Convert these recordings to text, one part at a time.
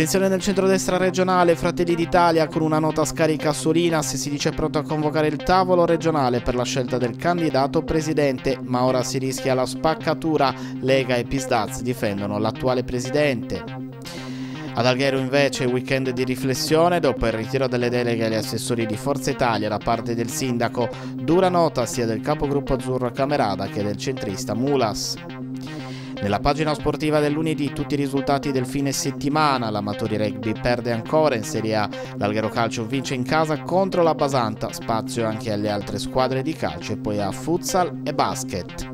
Tensione nel centrodestra regionale, Fratelli d'Italia con una nota scarica Surina se si dice pronto a convocare il tavolo regionale per la scelta del candidato presidente, ma ora si rischia la spaccatura, Lega e Pisdaz difendono l'attuale presidente. Ad Alghero invece weekend di riflessione dopo il ritiro delle deleghe agli assessori di Forza Italia da parte del sindaco, dura nota sia del capogruppo azzurro Camerada che del centrista Mulas. Nella pagina sportiva del lunedì tutti i risultati del fine settimana, l'Amatori Rugby perde ancora in Serie A, l'Alghero Calcio vince in casa contro la Basanta, spazio anche alle altre squadre di calcio e poi a futsal e basket.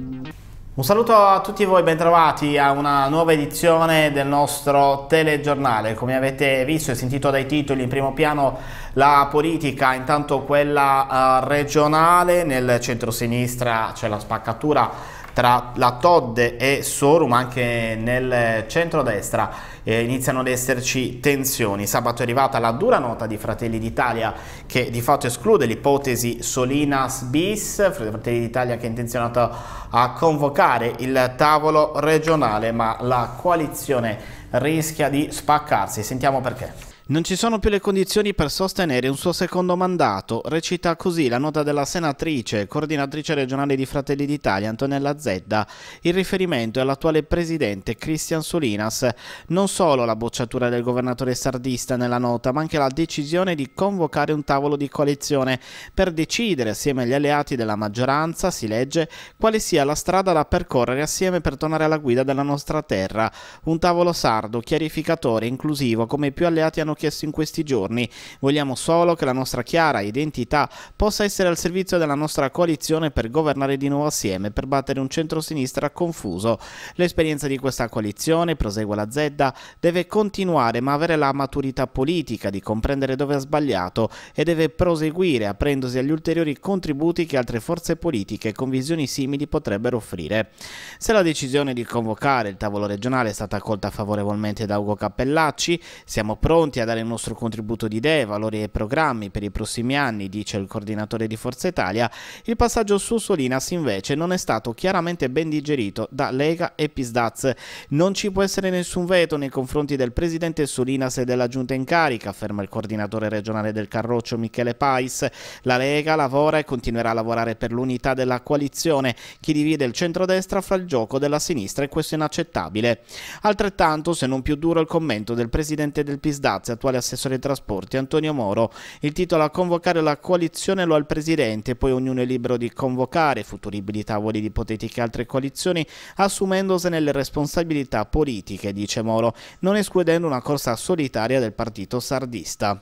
Un saluto a tutti voi, bentrovati a una nuova edizione del nostro telegiornale. Come avete visto e sentito dai titoli, in primo piano la politica, intanto quella eh, regionale, nel centro-sinistra c'è la spaccatura tra la Todd e Sorum anche nel centro-destra eh, iniziano ad esserci tensioni. Sabato è arrivata la dura nota di Fratelli d'Italia che di fatto esclude l'ipotesi Solinas bis, Fratelli d'Italia che è intenzionato a convocare il tavolo regionale ma la coalizione rischia di spaccarsi. Sentiamo perché. Non ci sono più le condizioni per sostenere un suo secondo mandato, recita così la nota della senatrice, coordinatrice regionale di Fratelli d'Italia, Antonella Zedda. Il riferimento è all'attuale presidente Cristian Solinas. Non solo la bocciatura del governatore sardista nella nota, ma anche la decisione di convocare un tavolo di coalizione per decidere assieme agli alleati della maggioranza, si legge, quale sia la strada da percorrere assieme per tornare alla guida della nostra terra. Un tavolo sardo, chiarificatore, inclusivo, come più alleati hanno chiesto in questi giorni. Vogliamo solo che la nostra chiara identità possa essere al servizio della nostra coalizione per governare di nuovo assieme, per battere un centro-sinistra confuso. L'esperienza di questa coalizione, prosegue la Zedda, deve continuare ma avere la maturità politica di comprendere dove ha sbagliato e deve proseguire aprendosi agli ulteriori contributi che altre forze politiche con visioni simili potrebbero offrire. Se la decisione di convocare il tavolo regionale è stata accolta favorevolmente da Ugo Cappellacci, siamo pronti a dare il nostro contributo di idee, valori e programmi per i prossimi anni, dice il coordinatore di Forza Italia, il passaggio su Solinas invece non è stato chiaramente ben digerito da Lega e Pisdaz. Non ci può essere nessun veto nei confronti del presidente Solinas e della giunta in carica, afferma il coordinatore regionale del Carroccio Michele Pais. La Lega lavora e continuerà a lavorare per l'unità della coalizione, che divide il centrodestra fra il gioco della sinistra e questo è inaccettabile. Altrettanto, se non più duro, il commento del presidente del Pisdaz attuale assessore ai trasporti, Antonio Moro. Il titolo a convocare la coalizione lo ha il presidente, poi ognuno è libero di convocare futuribili tavoli di ipotetiche altre coalizioni, assumendosene le responsabilità politiche, dice Moro, non escludendo una corsa solitaria del partito sardista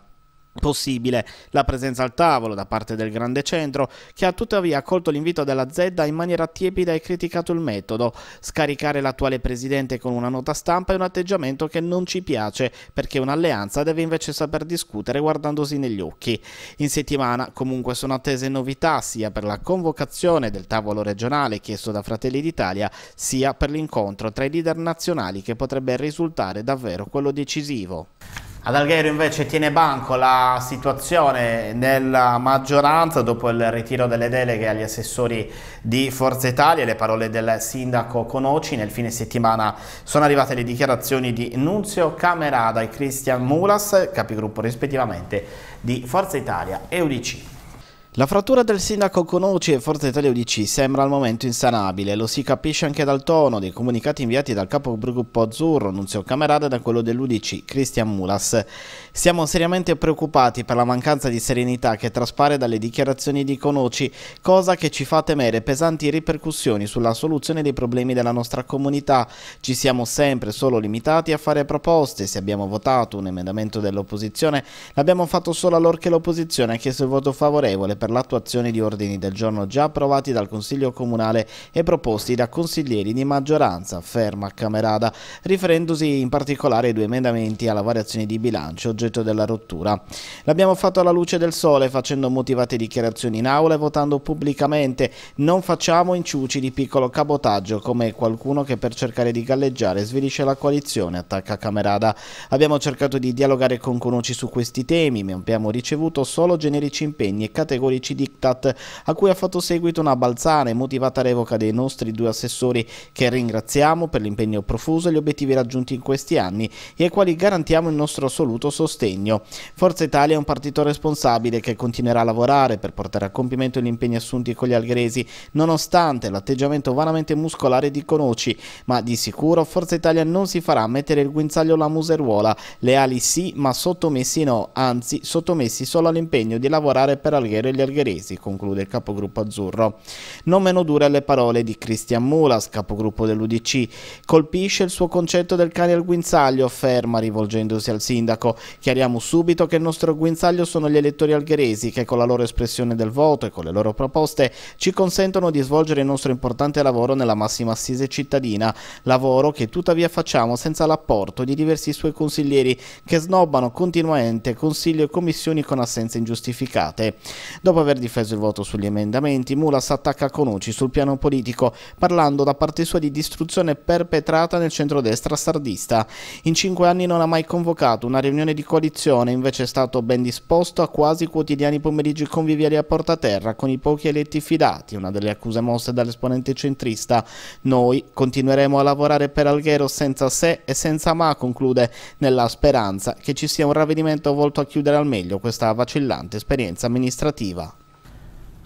possibile la presenza al tavolo da parte del grande centro che ha tuttavia accolto l'invito della Zedda in maniera tiepida e criticato il metodo scaricare l'attuale presidente con una nota stampa è un atteggiamento che non ci piace perché un'alleanza deve invece saper discutere guardandosi negli occhi in settimana comunque sono attese novità sia per la convocazione del tavolo regionale chiesto da Fratelli d'Italia sia per l'incontro tra i leader nazionali che potrebbe risultare davvero quello decisivo ad Alghero invece tiene banco la situazione nella maggioranza dopo il ritiro delle deleghe agli assessori di Forza Italia. Le parole del sindaco Conoci nel fine settimana sono arrivate le dichiarazioni di Nunzio Camerada e Cristian Mulas, capigruppo rispettivamente di Forza Italia e UDC. La frattura del sindaco con e Forza Italia UDC sembra al momento insanabile, lo si capisce anche dal tono dei comunicati inviati dal capogruppo azzurro Nunzio Camerada, e da quello dell'UDC Christian Mulas. Siamo seriamente preoccupati per la mancanza di serenità che traspare dalle dichiarazioni di Conoci, cosa che ci fa temere pesanti ripercussioni sulla soluzione dei problemi della nostra comunità. Ci siamo sempre solo limitati a fare proposte, se abbiamo votato un emendamento dell'opposizione l'abbiamo fatto solo allorché l'opposizione ha chiesto il voto favorevole per l'attuazione di ordini del giorno già approvati dal Consiglio Comunale e proposti da consiglieri di maggioranza, ferma Camerada, riferendosi in particolare ai due emendamenti alla variazione di bilancio oggetto della rottura. L'abbiamo fatto alla luce del sole, facendo motivate dichiarazioni in aula e votando pubblicamente. Non facciamo inciuci di piccolo cabotaggio come qualcuno che per cercare di galleggiare svilisce la coalizione, attacca Camerada. Abbiamo cercato di dialogare con Conoci su questi temi, ma abbiamo ricevuto solo generici impegni e categorie storici diktat a cui ha fatto seguito una balzana e motivata revoca dei nostri due assessori che ringraziamo per l'impegno profuso e gli obiettivi raggiunti in questi anni e ai quali garantiamo il nostro assoluto sostegno. Forza Italia è un partito responsabile che continuerà a lavorare per portare a compimento gli impegni assunti con gli algheresi nonostante l'atteggiamento vanamente muscolare di Conoci, ma di sicuro Forza Italia non si farà mettere il guinzaglio alla museruola, le ali sì ma sottomessi no, anzi sottomessi solo all'impegno di lavorare per Alghero e gli Vergheresi, conclude il capogruppo azzurro. Non meno dure le parole di Cristian Mulas, capogruppo dell'Udc. Colpisce il suo concetto del cane al guinzaglio, afferma rivolgendosi al sindaco. Chiariamo subito che il nostro guinzaglio sono gli elettori algheresi che con la loro espressione del voto e con le loro proposte ci consentono di svolgere il nostro importante lavoro nella massima assise cittadina, lavoro che tuttavia facciamo senza l'apporto di diversi suoi consiglieri che snobbano continuamente consigli e commissioni con assenze ingiustificate. Dopo Dopo aver difeso il voto sugli emendamenti, Mulas attacca Conucci sul piano politico, parlando da parte sua di distruzione perpetrata nel centrodestra sardista. In cinque anni non ha mai convocato una riunione di coalizione, invece è stato ben disposto a quasi quotidiani pomeriggi conviviali a porta terra con i pochi eletti fidati, una delle accuse mosse dall'esponente centrista. Noi continueremo a lavorare per Alghero senza se e senza ma, conclude, nella speranza che ci sia un ravvedimento volto a chiudere al meglio questa vacillante esperienza amministrativa.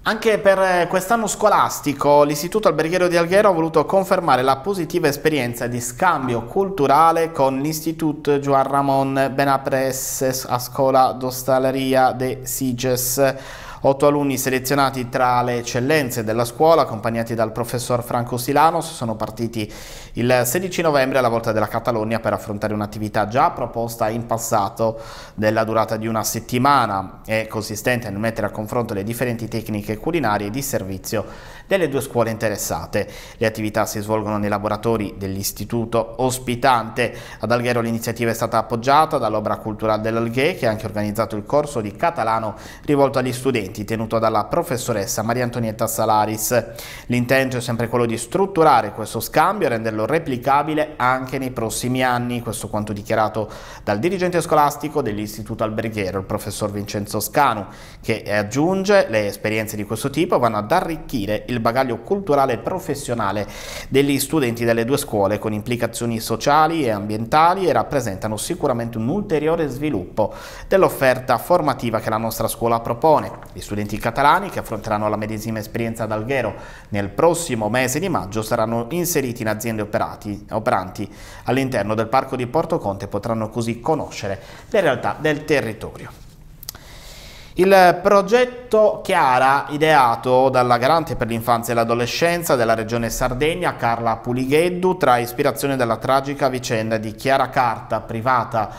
Anche per eh, quest'anno scolastico l'Istituto Alberghiero di Alghero ha voluto confermare la positiva esperienza di scambio culturale con l'Istituto Juan Ramon Benapreses a Scuola d'Ostaleria de Siges. Otto alunni selezionati tra le eccellenze della scuola, accompagnati dal professor Franco Silanos, sono partiti il 16 novembre alla volta della Catalogna per affrontare un'attività già proposta in passato della durata di una settimana e consistente nel mettere a confronto le differenti tecniche culinarie di servizio delle due scuole interessate. Le attività si svolgono nei laboratori dell'istituto ospitante. Ad Alghero l'iniziativa è stata appoggiata dall'Obra Culturale dell'Alghe, che ha anche organizzato il corso di catalano rivolto agli studenti tenuto dalla professoressa Maria Antonietta Salaris. L'intento è sempre quello di strutturare questo scambio e renderlo replicabile anche nei prossimi anni, questo quanto dichiarato dal dirigente scolastico dell'Istituto Alberghiero, il professor Vincenzo Scanu, che aggiunge le esperienze di questo tipo vanno ad arricchire il il bagaglio culturale e professionale degli studenti delle due scuole con implicazioni sociali e ambientali e rappresentano sicuramente un ulteriore sviluppo dell'offerta formativa che la nostra scuola propone. Gli studenti catalani che affronteranno la medesima esperienza ad Alghero nel prossimo mese di maggio saranno inseriti in aziende operati, operanti all'interno del parco di Porto Conte e potranno così conoscere le realtà del territorio. Il progetto Chiara, ideato dalla Garante per l'infanzia e l'adolescenza della Regione Sardegna, Carla Puligheddu, tra ispirazione della tragica vicenda di Chiara Carta, privata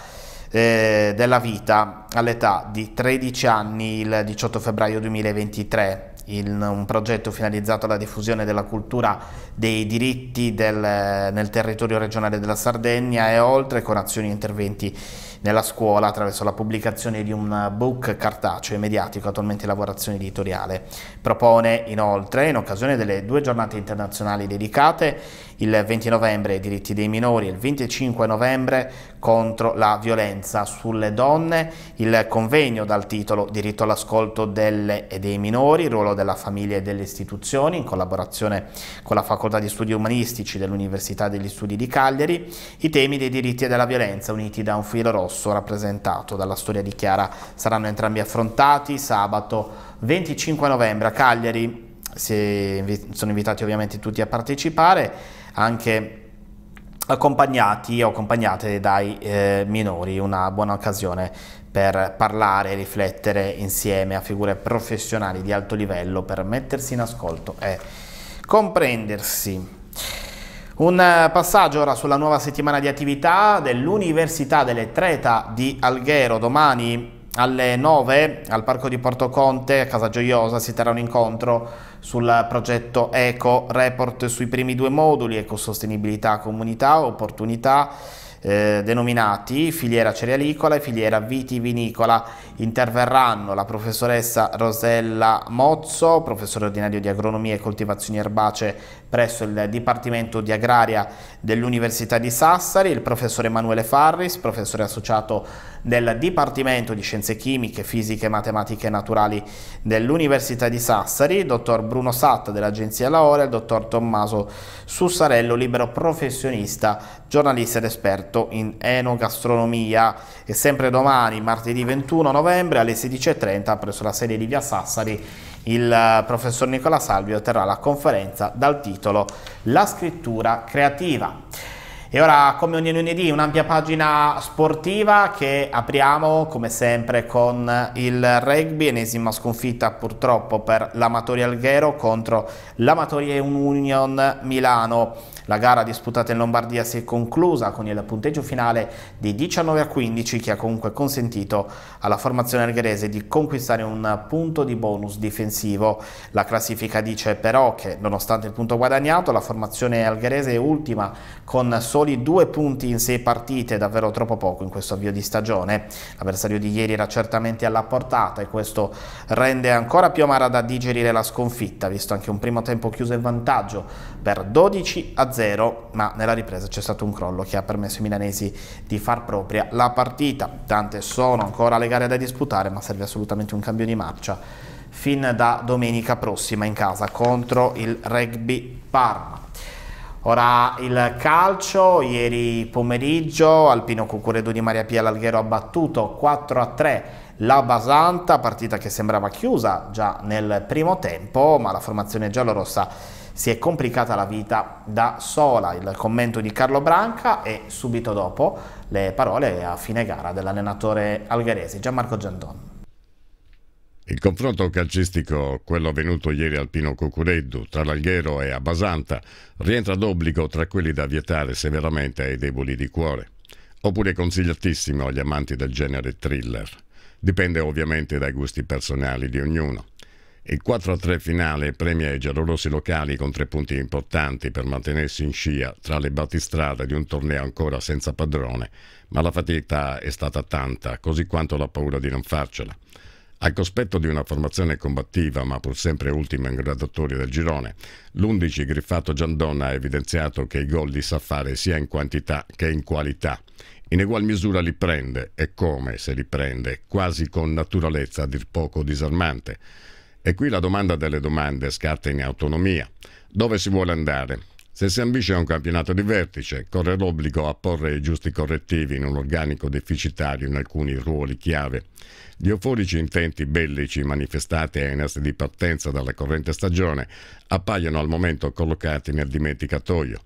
eh, della vita all'età di 13 anni il 18 febbraio 2023 in un progetto finalizzato alla diffusione della cultura dei diritti del, nel territorio regionale della Sardegna e oltre con azioni e interventi nella scuola attraverso la pubblicazione di un eh, book cartaceo e mediatico attualmente in lavorazione editoriale. Propone inoltre, in occasione delle due giornate internazionali dedicate, il 20 novembre i diritti dei minori e il 25 novembre contro la violenza sulle donne, il convegno dal titolo Diritto all'ascolto delle e dei minori, ruolo della famiglia e delle istituzioni in collaborazione con la Facoltà di Studi Umanistici dell'Università degli Studi di Cagliari, i temi dei diritti e della violenza uniti da un filo rosso rappresentato dalla storia di Chiara saranno entrambi affrontati sabato 25 novembre a Cagliari. sono invitati ovviamente tutti a partecipare anche accompagnati o accompagnate dai eh, minori, una buona occasione per parlare, riflettere insieme a figure professionali di alto livello, per mettersi in ascolto e comprendersi. Un passaggio ora sulla nuova settimana di attività dell'Università delle Treta di Alghero. Domani alle 9 al parco di Porto Conte, a Casa Gioiosa, si terrà un incontro sul progetto Eco, report sui primi due moduli, ecosostenibilità, comunità, opportunità, eh, denominati filiera cerealicola e filiera vitivinicola. Interverranno la professoressa Rosella Mozzo, professore ordinario di agronomia e coltivazioni erbacee presso il Dipartimento di Agraria dell'Università di Sassari, il professor Emanuele Farris, professore associato del Dipartimento di Scienze Chimiche, Fisiche e Matematiche Naturali dell'Università di Sassari, il dottor Bruno Satta dell'Agenzia Laora il dottor Tommaso Sussarello, libero professionista, giornalista ed esperto in enogastronomia. E sempre domani, martedì 21 novembre alle 16.30 presso la sede di Via Sassari il eh, professor Nicola Salvio terrà la conferenza dal titolo La scrittura creativa. E ora, come ogni lunedì, un'ampia pagina sportiva che apriamo come sempre con il rugby, enesima sconfitta purtroppo per l'Amatoria Alghero contro l'Amatoria Union Milano. La gara disputata in Lombardia si è conclusa con il punteggio finale di 19 a 15 che ha comunque consentito alla formazione algerese di conquistare un punto di bonus difensivo. La classifica dice però che nonostante il punto guadagnato la formazione algerese è ultima con soli due punti in sei partite, davvero troppo poco in questo avvio di stagione. L'avversario di ieri era certamente alla portata e questo rende ancora più amara da digerire la sconfitta, visto anche un primo tempo chiuso in vantaggio per 12 a 0 0, ma nella ripresa c'è stato un crollo che ha permesso ai milanesi di far propria la partita. Tante sono ancora le gare da disputare, ma serve assolutamente un cambio di marcia fin da domenica prossima in casa contro il Rugby Parma. Ora il calcio, ieri pomeriggio Alpino Cucuredo di Maria Pia L'Alghero ha battuto 4 a 3 la Basanta, partita che sembrava chiusa già nel primo tempo, ma la formazione giallorossa si è complicata la vita da sola. Il commento di Carlo Branca e subito dopo le parole a fine gara dell'allenatore algerese Gianmarco Giandon. Il confronto calcistico, quello avvenuto ieri al Pino Cucureddu tra l'Alghero e Abasanta, rientra d'obbligo tra quelli da vietare severamente ai deboli di cuore, oppure consigliatissimo agli amanti del genere thriller. Dipende ovviamente dai gusti personali di ognuno. Il 4-3 finale premia i giallorossi locali con tre punti importanti per mantenersi in scia tra le battistrade di un torneo ancora senza padrone, ma la fatica è stata tanta, così quanto la paura di non farcela. Al cospetto di una formazione combattiva, ma pur sempre ultima in graduatoria del girone, l'11 griffato Giandonna ha evidenziato che i gol li sa fare sia in quantità che in qualità. In egual misura li prende, e come se li prende, quasi con naturalezza a dir poco disarmante. E qui la domanda delle domande scatta in autonomia. Dove si vuole andare? Se si ambisce a un campionato di vertice, corre l'obbligo a porre i giusti correttivi in un organico deficitario in alcuni ruoli chiave. Gli euforici intenti bellici manifestati ai Enes di partenza dalla corrente stagione appaiono al momento collocati nel dimenticatoio.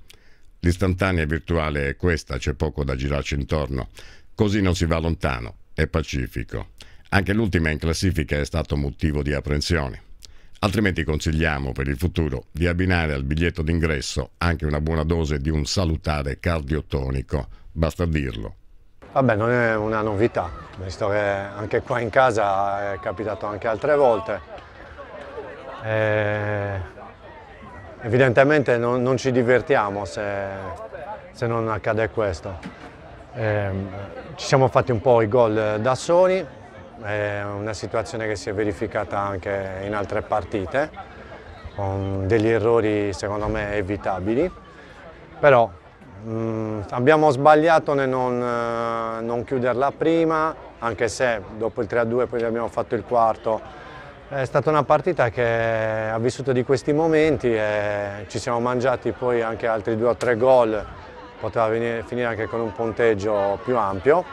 L'istantanea virtuale è questa, c'è poco da girarci intorno. Così non si va lontano, è pacifico. Anche l'ultima in classifica è stato motivo di apprensione. Altrimenti consigliamo per il futuro di abbinare al biglietto d'ingresso anche una buona dose di un salutare cardiotonico, basta dirlo. Vabbè, non è una novità, visto che anche qua in casa è capitato anche altre volte. E... Eh, evidentemente non, non, ci divertiamo se, se non accade questo. E... Ehm, ci siamo fatti un po' i gol da soli, è una situazione che si è verificata anche in altre partite, con degli errori secondo me evitabili, però mh, mm, abbiamo sbagliato nel non, eh, non chiuderla prima, anche se dopo il 3-2 poi abbiamo fatto il quarto, è stata una partita che ha vissuto di questi momenti e ci siamo mangiati poi anche altri due o tre gol, poteva venire, finire anche con un punteggio più ampio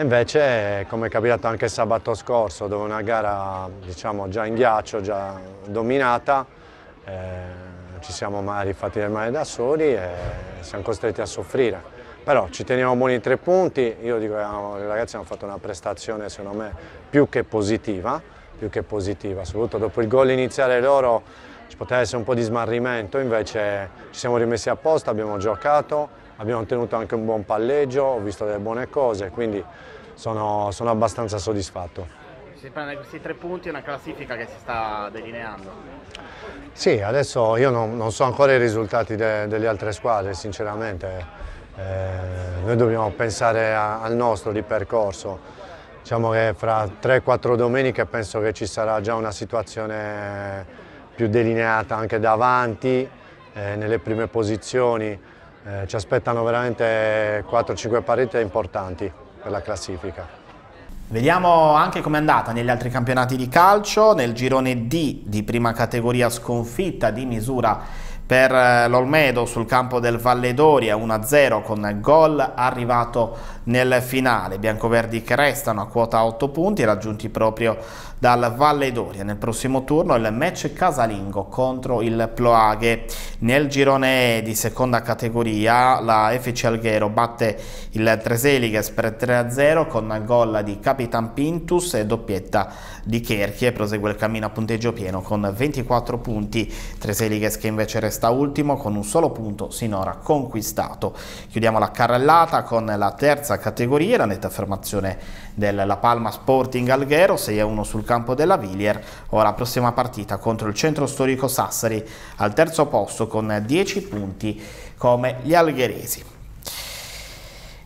invece, come è capitato anche sabato scorso, dove una gara diciamo, già in ghiaccio, già dominata, eh, ci siamo mai rifatti del male da soli e siamo costretti a soffrire. Però ci teniamo buoni i tre punti, io dico che eh, i ragazzi hanno fatto una prestazione secondo me più che positiva, più che positiva, soprattutto dopo il gol iniziale loro ci poteva essere un po' di smarrimento, invece ci siamo rimessi a posto, abbiamo giocato, abbiamo ottenuto anche un buon palleggio, ho visto delle buone cose, quindi sono, sono abbastanza soddisfatto. Si prende questi tre punti è una classifica che si sta delineando. Sì, adesso io non, non so ancora i risultati de, delle altre squadre, sinceramente. Eh, noi dobbiamo pensare a, al nostro di percorso. Diciamo che fra 3-4 domeniche penso che ci sarà già una situazione più delineata anche davanti, eh, nelle prime posizioni. Eh, ci aspettano veramente 4-5 pareti importanti per la classifica. Vediamo anche com'è andata negli altri campionati di calcio, nel girone D di prima categoria sconfitta di misura per eh, l'Olmedo sul campo del Valledori a 1-0 con gol arrivato nel finale. Biancoverdi che restano a quota 8 punti raggiunti proprio dal Valle Doria. Nel prossimo turno il match casalingo contro il Ploaghe. Nel girone E di seconda categoria la FC Alghero batte il Treseliges per 3-0 con gol di Capitan Pintus e doppietta di Cherchi e prosegue il cammino a punteggio pieno con 24 punti. Treseliges che invece resta ultimo con un solo punto sinora conquistato. Chiudiamo la carrellata con la terza categoria, la netta affermazione della Palma Sporting Alghero, 6-1 sul campo della Villier o la prossima partita contro il centro storico Sassari al terzo posto con 10 punti come gli algheresi.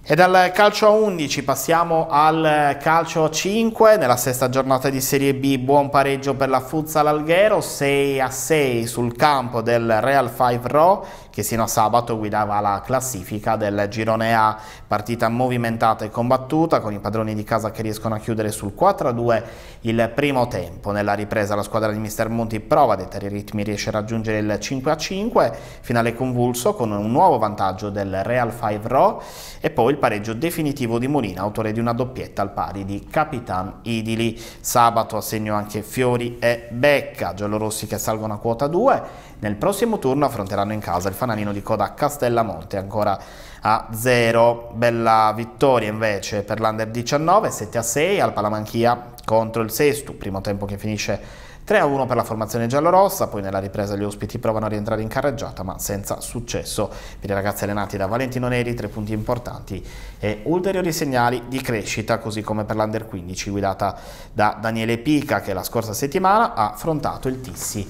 E dal calcio a 11 passiamo al calcio a 5, nella sesta giornata di Serie B buon pareggio per la Futsal Alghero, 6 a 6 sul campo del Real 5 Raw, che sino a sabato guidava la classifica del girone A, partita movimentata e combattuta con i padroni di casa che riescono a chiudere sul 4-2 il primo tempo. Nella ripresa la squadra di Mister Monti prova a dettare i ritmi, riesce a raggiungere il 5-5, finale convulso con un nuovo vantaggio del Real 5 Raw e poi il pareggio definitivo di Molina, autore di una doppietta al pari di Capitan Idili. Sabato assegno anche Fiori e Becca, giallorossi che salgono a quota 2. Nel prossimo turno affronteranno in casa il fanalino di coda Castellamonte, ancora a 0. Bella vittoria invece per l'Under 19, 7 a 6 al Palamanchia contro il Sestu, primo tempo che finisce 3 a 1 per la formazione giallorossa, poi nella ripresa gli ospiti provano a rientrare in carreggiata ma senza successo. Per i ragazzi allenati da Valentino Neri tre punti importanti e ulteriori segnali di crescita così come per l'Under 15 guidata da Daniele Pica che la scorsa settimana ha affrontato il Tissi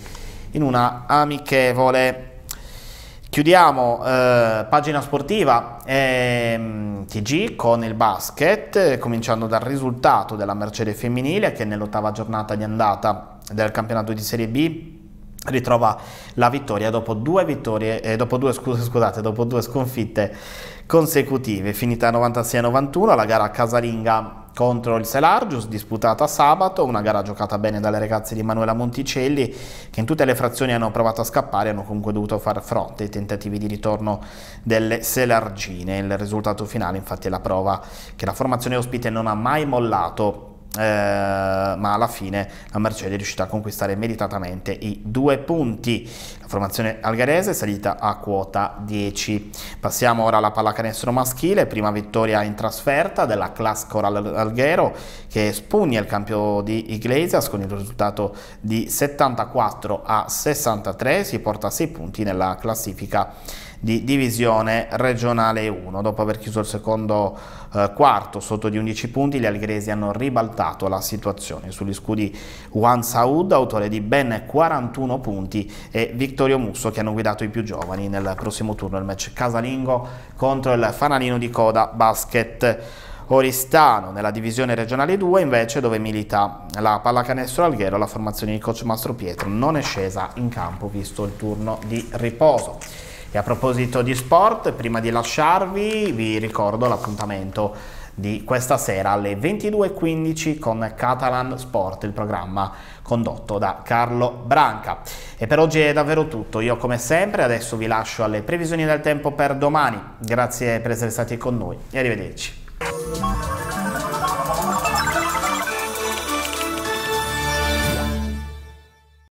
in una amichevole Chiudiamo eh, pagina sportiva ehm, TG con il basket, cominciando dal risultato della Mercedes femminile che nell'ottava giornata di andata del campionato di Serie B ritrova la vittoria dopo due, vittorie, eh, dopo due, scusate, dopo due sconfitte consecutive, finita 96-91, la gara casalinga contro il Selargius, disputata sabato, una gara giocata bene dalle ragazze di Manuela Monticelli che in tutte le frazioni hanno provato a scappare e hanno comunque dovuto far fronte ai tentativi di ritorno delle Selargine. Il risultato finale infatti è la prova che la formazione ospite non ha mai mollato eh, ma alla fine la Mercedes è riuscita a conquistare meritatamente i due punti. La formazione algarese è salita a quota 10. Passiamo ora alla pallacanestro maschile, prima vittoria in trasferta della Class Coral Alghero che spugna il campio di Iglesias con il risultato di 74 a 63, si porta a 6 punti nella classifica di divisione regionale 1. Dopo aver chiuso il secondo eh, quarto sotto di 11 punti, gli alghiresi hanno ribaltato la situazione. Sugli scudi Juan Saud, autore di ben 41 punti, e Vittorio Musso che hanno guidato i più giovani nel prossimo turno del match casalingo contro il fanalino di coda Basket. Oristano nella divisione regionale 2 invece dove milita la pallacanestro Alghero la formazione di coach Mastro Pietro non è scesa in campo visto il turno di riposo. E a proposito di sport, prima di lasciarvi vi ricordo l'appuntamento di questa sera alle 22.15 con Catalan Sport, il programma condotto da Carlo Branca. E per oggi è davvero tutto, io come sempre adesso vi lascio alle previsioni del tempo per domani, grazie per essere stati con noi e arrivederci.